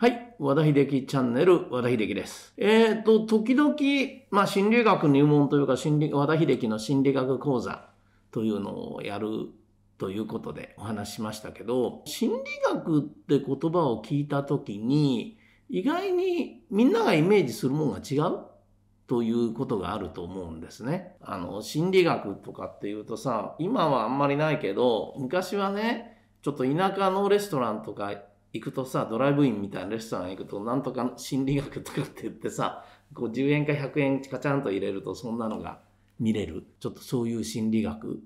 はい。和田秀樹チャンネル、和田秀樹です。えっ、ー、と、時々、まあ、心理学入門というか、心理、和田秀樹の心理学講座というのをやるということでお話しましたけど、心理学って言葉を聞いたときに、意外にみんながイメージするもんが違うということがあると思うんですね。あの、心理学とかっていうとさ、今はあんまりないけど、昔はね、ちょっと田舎のレストランとか行くとさ、ドライブインみたいなレストラン行くと、なんとか心理学とかって言ってさ、こ10円か100円カチャンと入れるとそんなのが見れる。ちょっとそういう心理学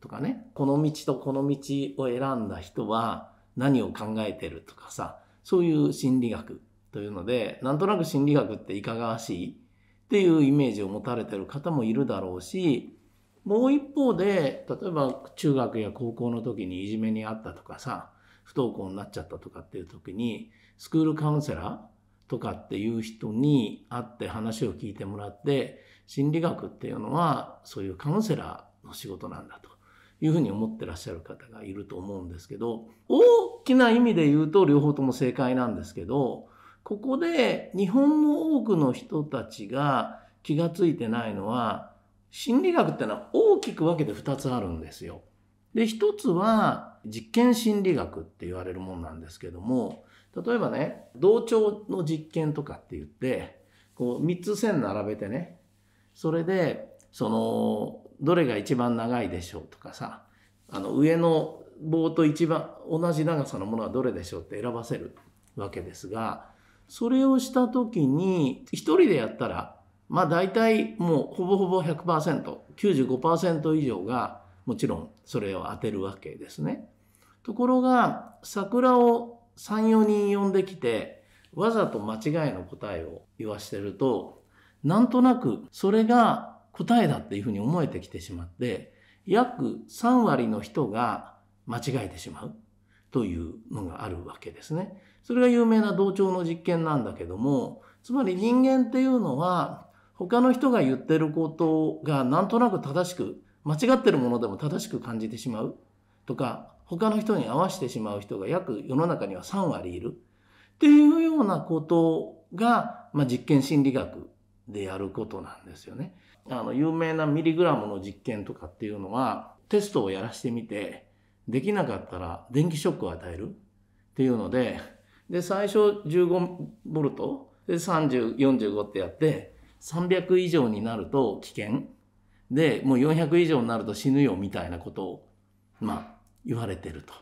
とかね、この道とこの道を選んだ人は何を考えてるとかさ、そういう心理学というので、なんとなく心理学っていかがわしいっていうイメージを持たれてる方もいるだろうし、もう一方で、例えば中学や高校の時にいじめにあったとかさ、不登校になっちゃったとかっていう時にスクールカウンセラーとかっていう人に会って話を聞いてもらって心理学っていうのはそういうカウンセラーの仕事なんだというふうに思ってらっしゃる方がいると思うんですけど大きな意味で言うと両方とも正解なんですけどここで日本の多くの人たちが気が付いてないのは心理学ってのは大きく分けて2つあるんですよ。で、一つは実験心理学って言われるもんなんですけども、例えばね、同調の実験とかって言って、こう3つ線並べてね、それで、その、どれが一番長いでしょうとかさ、あの上の棒と一番同じ長さのものはどれでしょうって選ばせるわけですが、それをした時に、一人でやったら、まあ大体もうほぼほぼ100%、95%以上がもちろんそれを当てるわけですね。ところが、桜を3、4人呼んできて、わざと間違いの答えを言わしてると、なんとなくそれが答えだっていうふうに思えてきてしまって、約3割の人が間違えてしまうというのがあるわけですね。それが有名な同調の実験なんだけども、つまり人間っていうのは他の人が言ってることがなんとなく正しく間違ってるものでも正しく感じてしまうとか、他の人に合わせてしまう人が約世の中には3割いる。っていうようなことが、まあ、実験心理学でやることなんですよね。あの、有名なミリグラムの実験とかっていうのは、テストをやらしてみて、できなかったら電気ショックを与えるっていうので、で、最初15ボルト、で30、45ってやって、300以上になると危険でもう400以上になると死ぬよみたいなことをまあ言われてると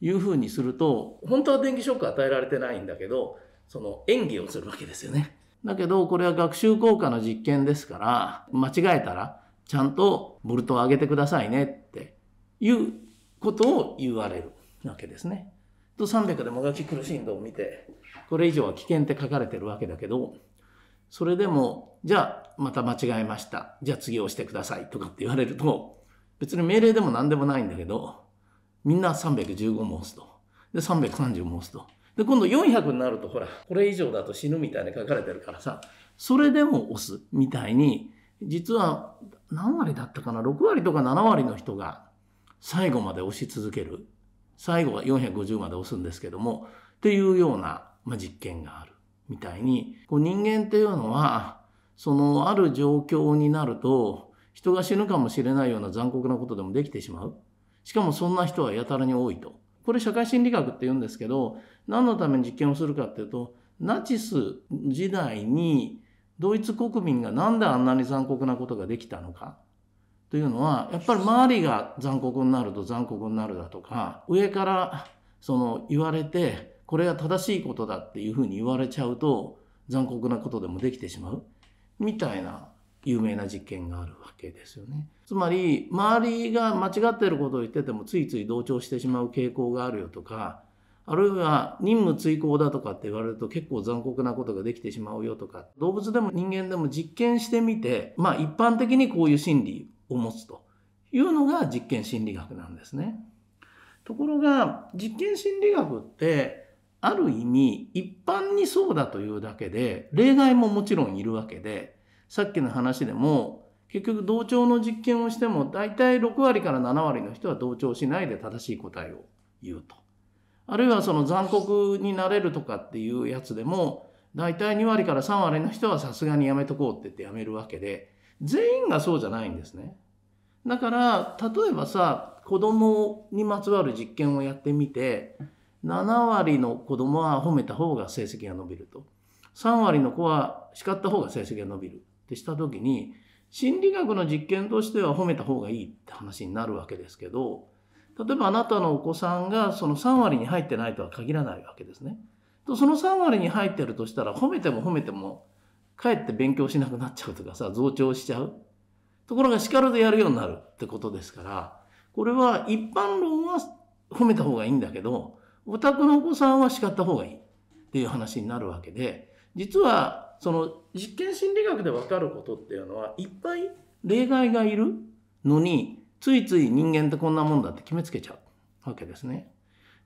いうふうにすると本当は電気ショック与えられてないんだけどその演技をするわけですよね。だけどこれは学習効果の実験ですから間違えたらちゃんとボルトを上げてくださいねっていうことを言われるわけですね。と300でもがき苦しいのを見てこれ以上は危険って書かれてるわけだけどそれでも、じゃあまた間違えました。じゃあ次押してくださいとかって言われると、別に命令でも何でもないんだけど、みんな315も押すと。で、330も押すと。で、今度400になると、ほら、これ以上だと死ぬみたいに書かれてるからさ、それでも押すみたいに、実は何割だったかな、6割とか7割の人が最後まで押し続ける。最後は450まで押すんですけども、っていうような、まあ、実験がある。みたいに、こう人間っていうのは、そのある状況になると、人が死ぬかもしれないような残酷なことでもできてしまう。しかもそんな人はやたらに多いと。これ社会心理学って言うんですけど、何のために実験をするかっていうと、ナチス時代にドイツ国民が何であんなに残酷なことができたのかというのは、やっぱり周りが残酷になると残酷になるだとか、上からその言われて、これが正しいことだっていうふうに言われちゃうと残酷なことでもできてしまうみたいな有名な実験があるわけですよね。つまり周りが間違ってることを言っててもついつい同調してしまう傾向があるよとかあるいは任務遂行だとかって言われると結構残酷なことができてしまうよとか動物でも人間でも実験してみてまあ一般的にこういう心理を持つというのが実験心理学なんですね。ところが実験心理学ってある意味一般にそうだというだけで例外ももちろんいるわけでさっきの話でも結局同調の実験をしても大体6割から7割の人は同調しないで正しい答えを言うと。あるいはその残酷になれるとかっていうやつでも大体2割から3割の人はさすがにやめとこうって言ってやめるわけで全員がそうじゃないんですね。だから例えばさ子供にまつわる実験をやってみて7割の子供は褒めた方が成績が伸びると3割の子は叱った方が成績が伸びるってした時に心理学の実験としては褒めた方がいいって話になるわけですけど例えばあなたのお子さんがその3割に入ってないとは限らないわけですね。とその3割に入ってるとしたら褒めても褒めてもかえって勉強しなくなっちゃうとかさ増長しちゃうところが叱るでやるようになるってことですからこれは一般論は褒めた方がいいんだけどお宅のお子さんは叱った方がいいっていう話になるわけで、実はその実験心理学で分かることっていうのはいっぱい例外がいるのについつい人間ってこんなもんだって決めつけちゃうわけですね。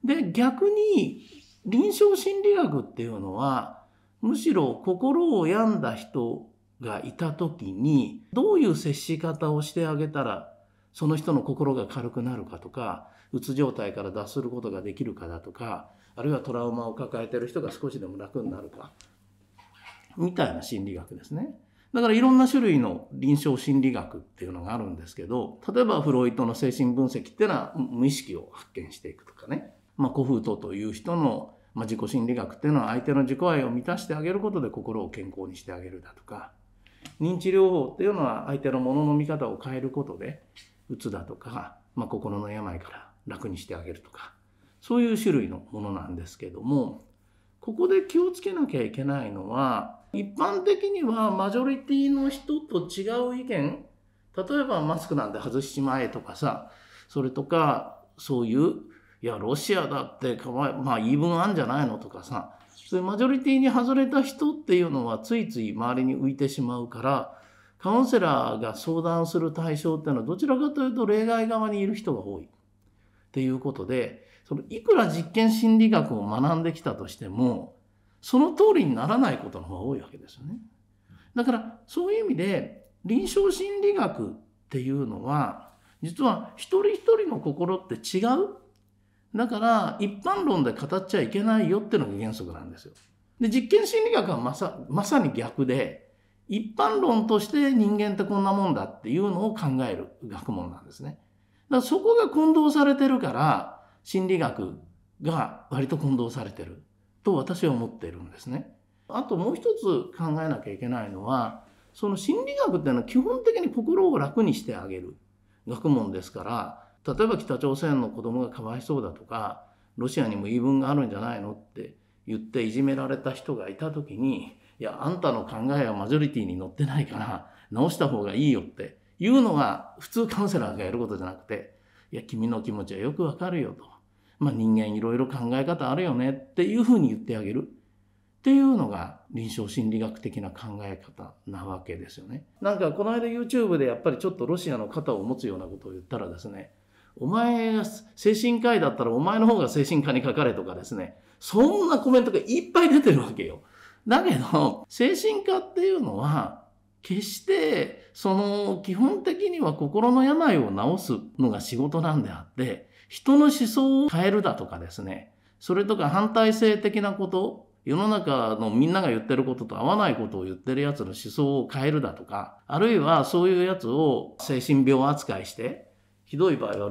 で逆に臨床心理学っていうのはむしろ心を病んだ人がいた時にどういう接し方をしてあげたらその人の心が軽くなるかとかうつ状態から脱することができるかだとかあるいはトラウマを抱えてる人が少しでも楽になるかみたいな心理学ですね。だからいろんな種類の臨床心理学っていうのがあるんですけど、例えばフロイトの精神分析っていうのは無意識を発見していくとかね。まあ、古風とという人の、まあ、自己心理学っていうのは相手の自己愛を満たしてあげることで心を健康にしてあげるだとか、認知療法っていうのは相手のものの見方を変えることで、うつだとか、まあ、心の病から楽にしてあげるとかそういう種類のものなんですけどもここで気をつけなきゃいけないのは一般的にはマジョリティの人と違う意見例えばマスクなんて外しちまえとかさそれとかそういういやロシアだってかわいまあ言い分あんじゃないのとかさそういうマジョリティに外れた人っていうのはついつい周りに浮いてしまうからカウンセラーが相談する対象っていうのはどちらかというと例外側にいる人が多い。っていうことで、そのいくら実験心理学を学んできたとしても、その通りにならないことの方が多いわけですよね。だからそういう意味で臨床心理学っていうのは実は一人一人の心って違う。だから一般論で語っちゃいけないよっていうのが原則なんですよ。で実験心理学はまさまさに逆で一般論として人間ってこんなもんだっていうのを考える学問なんですね。だそこが混同されてるから、心理学が割と混同されてると私は思っているんですね。あともう一つ考えなきゃいけないのは、その心理学っていうのは基本的に心を楽にしてあげる学問ですから、例えば北朝鮮の子供がかわいそうだとか、ロシアにも言い分があるんじゃないのって言っていじめられた人がいた時に、いや、あんたの考えはマジョリティに乗ってないから、直した方がいいよっていうのが普通カウンセラーがやることじゃなくて、いや、君の気持ちはよくわかるよと。まあ人間いろいろ考え方あるよねっていうふうに言ってあげる。っていうのが臨床心理学的な考え方なわけですよね。なんかこの間 YouTube でやっぱりちょっとロシアの肩を持つようなことを言ったらですね、お前が精神科医だったらお前の方が精神科にかかれとかですね、そんなコメントがいっぱい出てるわけよ。だけど、精神科っていうのは決してその基本的には心の病を治すのが仕事なんであって人の思想を変えるだとかですねそれとか反対性的なこと世の中のみんなが言ってることと合わないことを言ってるやつの思想を変えるだとかあるいはそういうやつを精神病扱いしてひどい場合は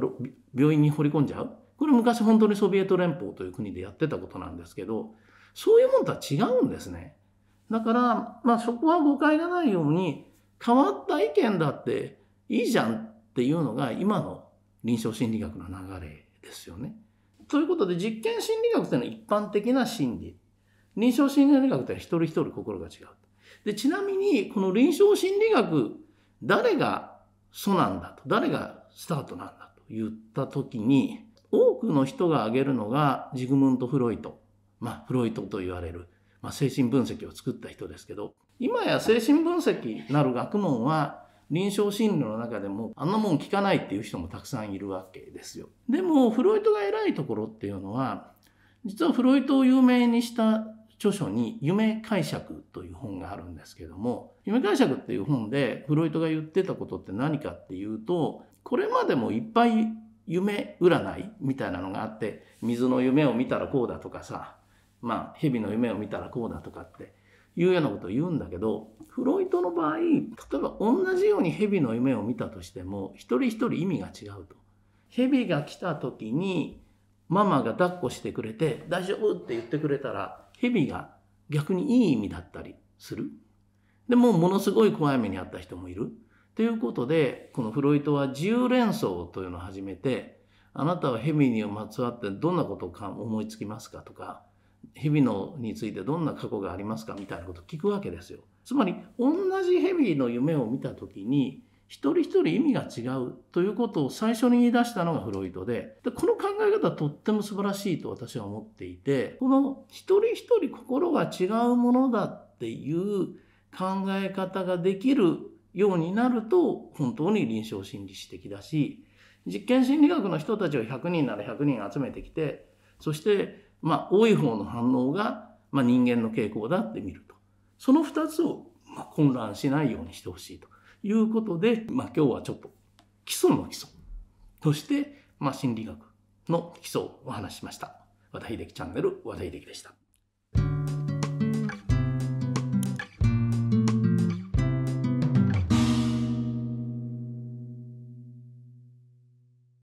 病院に放り込んじゃうこれ昔本当にソビエト連邦という国でやってたことなんですけどそういうものとは違うんですね。だから、まあ、そこは誤解がないように、変わった意見だっていいじゃんっていうのが今の臨床心理学の流れですよね。ということで、実験心理学というのは一般的な心理。臨床心理学というのは一人一人心が違う。で、ちなみに、この臨床心理学、誰が素なんだと、誰がスタートなんだと言ったときに、多くの人が挙げるのがジグムント・フロイト。まあ、フロイトと言われるまあ、精神分析を作った人ですけど、今や精神分析なる学問は、臨床心理の中でもあんなもん聞かないっていう人もたくさんいるわけですよ。でも、フロイトが偉いところっていうのは、実はフロイトを有名にした著書に夢解釈という本があるんですけども、夢解釈っていう本でフロイトが言ってたことって何かっていうと、これまでもいっぱい夢占いみたいなのがあって、水の夢を見たらこうだとかさ、まあ、蛇の夢を見たらこうだとかっていうようなことを言うんだけど、フロイトの場合、例えば同じようにヘビの夢を見たとしても、一人一人意味が違うと。ヘビが来た時に、ママが抱っこしてくれて、大丈夫って言ってくれたら、ヘビが逆にいい意味だったりする。でも、ものすごい怖い目にあった人もいる。ということで、このフロイトは自由連想というのを始めて、あなたはヘビにまつわってどんなことを思いつきますかとか、蛇のについてどんな過去がありますかみたいなこと聞くわけですよ。つまり同じヘビの夢を見た時に一人一人意味が違うということを最初に言い出したのがフロイトででこの考え方はとっても素晴らしいと私は思っていてこの一人一人心が違うものだっていう考え方ができるようになると本当に臨床心理士的だし実験心理学の人たちを100人なら100人集めてきてそしてまあ、多い方の反応が、まあ、人間の傾向だって見ると。その2つを、まあ、混乱しないようにしてほしいということで、まあ、今日はちょっと基礎の基礎として、まあ、心理学の基礎をお話ししました。和田秀樹チャンネル、和田秀樹でした。